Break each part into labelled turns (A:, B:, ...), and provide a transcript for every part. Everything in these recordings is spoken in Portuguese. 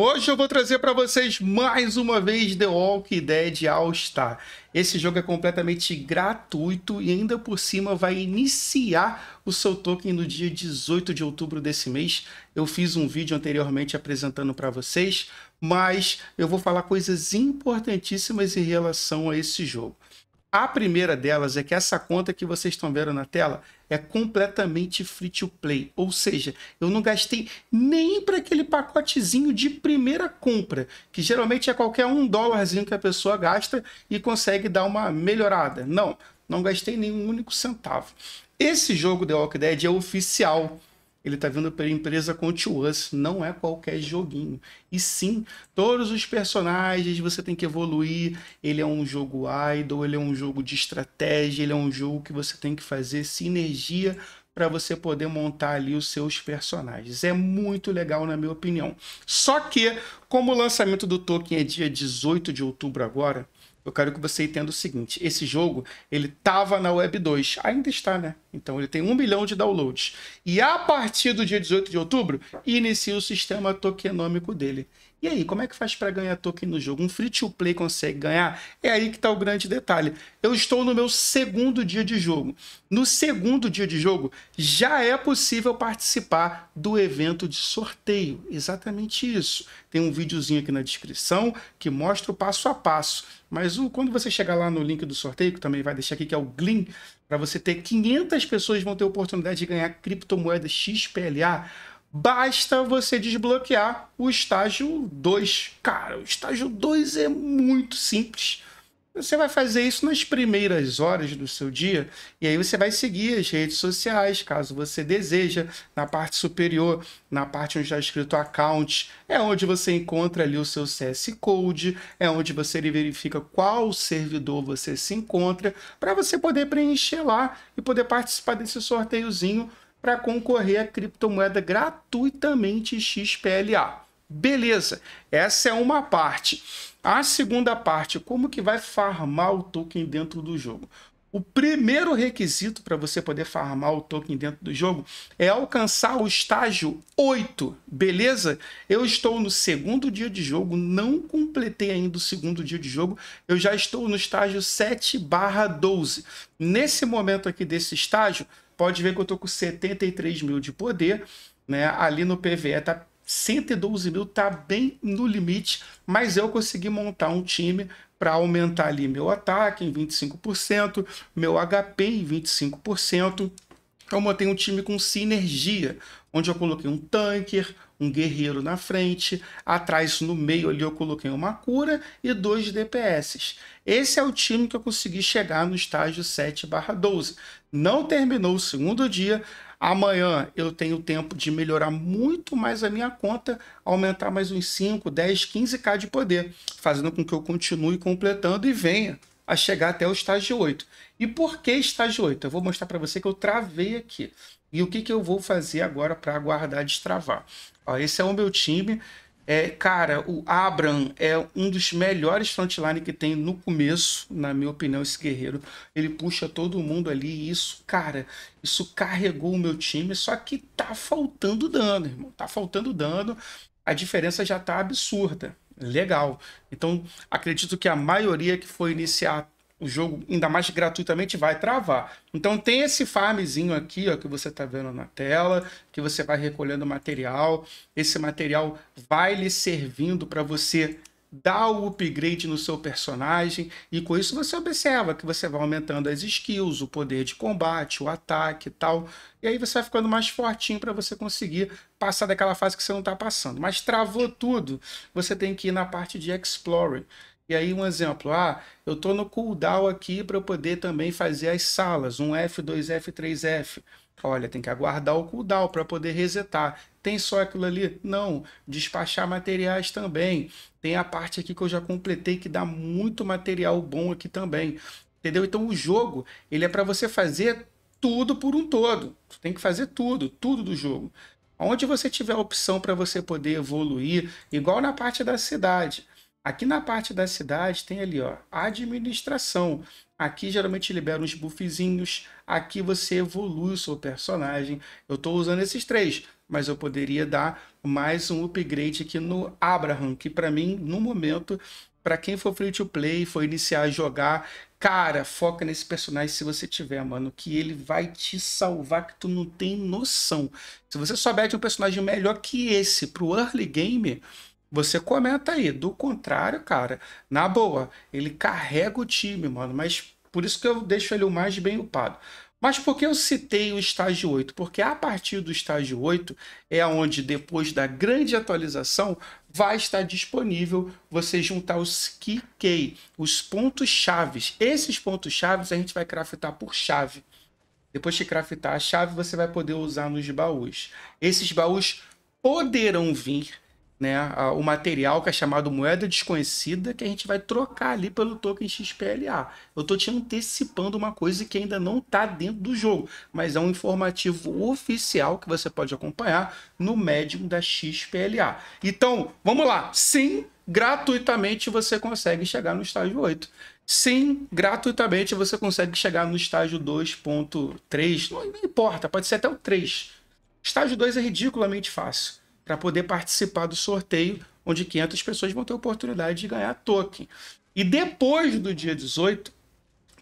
A: Hoje eu vou trazer para vocês mais uma vez The Walking Dead All Star. Esse jogo é completamente gratuito e ainda por cima vai iniciar o seu token no dia 18 de outubro desse mês. Eu fiz um vídeo anteriormente apresentando para vocês, mas eu vou falar coisas importantíssimas em relação a esse jogo. A primeira delas é que essa conta que vocês estão vendo na tela é completamente free to play, ou seja, eu não gastei nem para aquele pacotezinho de primeira compra, que geralmente é qualquer um dólarzinho que a pessoa gasta e consegue dar uma melhorada. Não, não gastei nenhum único centavo. Esse jogo The Walking Dead é oficial, ele está vindo pela empresa Continuous, não é qualquer joguinho. E sim, todos os personagens você tem que evoluir. Ele é um jogo idle, ele é um jogo de estratégia, ele é um jogo que você tem que fazer sinergia para você poder montar ali os seus personagens. É muito legal, na minha opinião. Só que, como o lançamento do token é dia 18 de outubro agora, eu quero que você entenda o seguinte: esse jogo ele tava na Web 2, ainda está, né? Então ele tem um milhão de downloads. E a partir do dia 18 de outubro, inicia o sistema tokenômico dele. E aí, como é que faz para ganhar token no jogo? Um free to play consegue ganhar? É aí que tá o grande detalhe. Eu estou no meu segundo dia de jogo. No segundo dia de jogo, já é possível participar do evento de sorteio. Exatamente isso. Tem um videozinho aqui na descrição que mostra o passo a passo. Mas o, quando você chegar lá no link do sorteio, que também vai deixar aqui, que é o Glim, para você ter 500 pessoas vão ter oportunidade de ganhar criptomoeda XPLA basta você desbloquear o estágio 2. Cara, o estágio 2 é muito simples. Você vai fazer isso nas primeiras horas do seu dia e aí você vai seguir as redes sociais, caso você deseja. Na parte superior, na parte onde está escrito account, é onde você encontra ali o seu CS Code, é onde você verifica qual servidor você se encontra, para você poder preencher lá e poder participar desse sorteiozinho para concorrer à criptomoeda gratuitamente XPLA. Beleza, essa é uma parte. A segunda parte, como que vai farmar o token dentro do jogo? O primeiro requisito para você poder farmar o token dentro do jogo é alcançar o estágio 8, beleza? Eu estou no segundo dia de jogo, não completei ainda o segundo dia de jogo, eu já estou no estágio 7 barra 12. Nesse momento aqui desse estágio, pode ver que eu estou com 73 mil de poder, né? ali no PVE tá 112 mil tá bem no limite, mas eu consegui montar um time para aumentar ali meu ataque em 25%, meu HP em 25%. Então, eu mantenho um time com sinergia, onde eu coloquei um tanker, um guerreiro na frente, atrás no meio ali eu coloquei uma cura e dois DPS. Esse é o time que eu consegui chegar no estágio 7/12. Não terminou o segundo dia, Amanhã eu tenho tempo de melhorar muito mais a minha conta, aumentar mais uns 5, 10, 15k de poder, fazendo com que eu continue completando e venha a chegar até o estágio 8. E por que estágio 8? Eu vou mostrar para você que eu travei aqui. E o que, que eu vou fazer agora para aguardar destravar? Ó, esse é o meu time. É, cara, o Abram é um dos melhores frontline que tem no começo, na minha opinião, esse guerreiro. Ele puxa todo mundo ali e isso, cara, isso carregou o meu time, só que tá faltando dano, irmão. Tá faltando dano. A diferença já tá absurda. Legal. Então, acredito que a maioria que foi iniciar o jogo, ainda mais gratuitamente, vai travar. Então tem esse farmzinho aqui, ó, que você está vendo na tela, que você vai recolhendo material. Esse material vai lhe servindo para você dar o upgrade no seu personagem e com isso você observa que você vai aumentando as skills, o poder de combate, o ataque e tal. E aí você vai ficando mais fortinho para você conseguir passar daquela fase que você não está passando. Mas travou tudo, você tem que ir na parte de exploring. E aí, um exemplo, ah, eu estou no cooldown aqui para eu poder também fazer as salas, um F, 2F, 3F. Olha, tem que aguardar o cooldown para poder resetar. Tem só aquilo ali? Não. Despachar materiais também. Tem a parte aqui que eu já completei que dá muito material bom aqui também. Entendeu? Então o jogo, ele é para você fazer tudo por um todo. tem que fazer tudo, tudo do jogo. Onde você tiver a opção para você poder evoluir, igual na parte da cidade. Aqui na parte da cidade tem ali, ó, administração. Aqui geralmente libera uns buffzinhos, aqui você evolui o seu personagem. Eu estou usando esses três, mas eu poderia dar mais um upgrade aqui no Abraham, que para mim, no momento, para quem for free to play, for iniciar a jogar, cara, foca nesse personagem se você tiver, mano, que ele vai te salvar que tu não tem noção. Se você souber de um personagem melhor que esse para o early game, você comenta aí. Do contrário, cara, na boa, ele carrega o time, mano. Mas por isso que eu deixo ele o mais bem upado. Mas por que eu citei o estágio 8? Porque a partir do estágio 8 é onde, depois da grande atualização, vai estar disponível você juntar os key os pontos chaves. Esses pontos chaves a gente vai craftar por chave. Depois de craftar a chave, você vai poder usar nos baús. Esses baús poderão vir né, a, o material que é chamado moeda desconhecida, que a gente vai trocar ali pelo token XPLA. Eu estou te antecipando uma coisa que ainda não está dentro do jogo, mas é um informativo oficial que você pode acompanhar no médium da XPLA. Então, vamos lá. Sim, gratuitamente você consegue chegar no estágio 8. Sim, gratuitamente você consegue chegar no estágio 2.3, não, não importa, pode ser até o 3. Estágio 2 é ridiculamente fácil para poder participar do sorteio, onde 500 pessoas vão ter oportunidade de ganhar token. E depois do dia 18,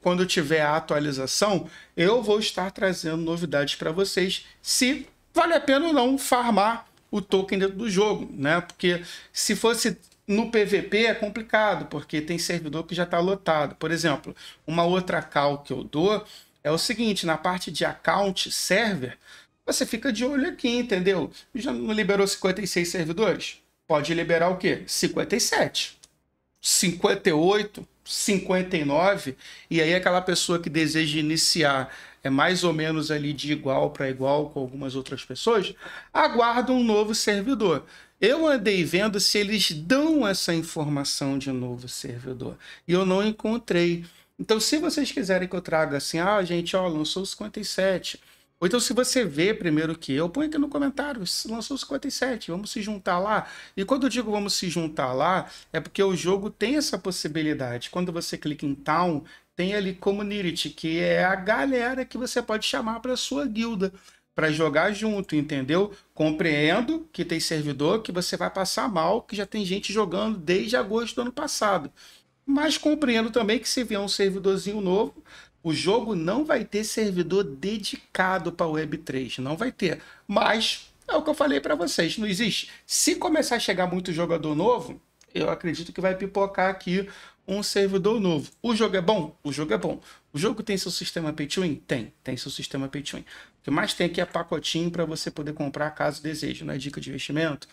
A: quando tiver a atualização, eu vou estar trazendo novidades para vocês, se vale a pena ou não farmar o token dentro do jogo, né? Porque se fosse no PVP é complicado, porque tem servidor que já está lotado. Por exemplo, uma outra cal que eu dou é o seguinte, na parte de account server, você fica de olho aqui, entendeu? Já não liberou 56 servidores? Pode liberar o quê? 57, 58, 59. E aí aquela pessoa que deseja iniciar é mais ou menos ali de igual para igual com algumas outras pessoas, aguarda um novo servidor. Eu andei vendo se eles dão essa informação de novo servidor e eu não encontrei. Então, se vocês quiserem que eu traga assim, ah, gente, ó, lançou 57, ou então, se você vê primeiro que eu, põe aqui no comentário, lançou 57, vamos se juntar lá. E quando eu digo vamos se juntar lá, é porque o jogo tem essa possibilidade. Quando você clica em Town, tem ali Community, que é a galera que você pode chamar para sua guilda para jogar junto, entendeu? Compreendo que tem servidor que você vai passar mal, que já tem gente jogando desde agosto do ano passado. Mas compreendo também que se vier um servidorzinho novo, o jogo não vai ter servidor dedicado para Web3, não vai ter. Mas é o que eu falei para vocês, não existe. Se começar a chegar muito jogador novo, eu acredito que vai pipocar aqui um servidor novo. O jogo é bom? O jogo é bom. O jogo tem seu sistema pay to win? Tem, tem seu sistema pay to win. O que mais tem aqui é pacotinho para você poder comprar caso deseje, não é dica de investimento,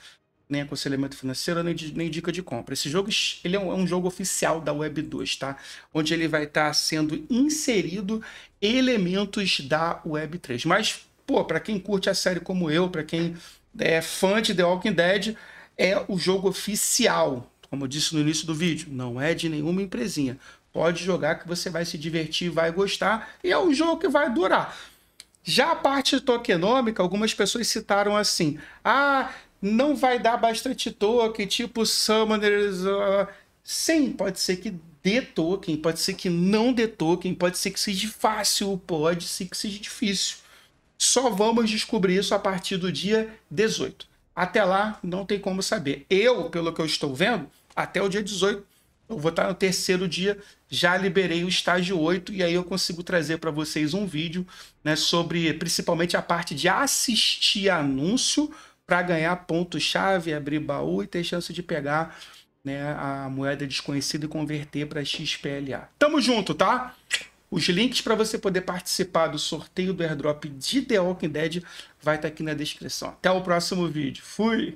A: nem aconselhamento financeiro, nem, nem dica de compra. Esse jogo ele é um, é um jogo oficial da Web 2, tá? Onde ele vai estar tá sendo inserido elementos da Web 3. Mas, pô, para quem curte a série como eu, para quem é fã de The Walking Dead, é o jogo oficial. Como eu disse no início do vídeo, não é de nenhuma empresinha. Pode jogar que você vai se divertir, vai gostar, e é um jogo que vai durar. Já a parte tokenômica, algumas pessoas citaram assim: ah, não vai dar bastante token, tipo Summoners. Uh... Sim, pode ser que dê token, pode ser que não dê token, pode ser que seja fácil, pode ser que seja difícil. Só vamos descobrir isso a partir do dia 18. Até lá, não tem como saber. Eu, pelo que eu estou vendo, até o dia 18, eu vou estar no terceiro dia, já liberei o estágio 8 e aí eu consigo trazer para vocês um vídeo né, sobre principalmente a parte de assistir anúncio para ganhar ponto-chave, abrir baú e ter chance de pegar né, a moeda desconhecida e converter para XPLA. Tamo junto, tá? Os links para você poder participar do sorteio do airdrop de The Walking Dead vai estar tá aqui na descrição. Até o próximo vídeo. Fui!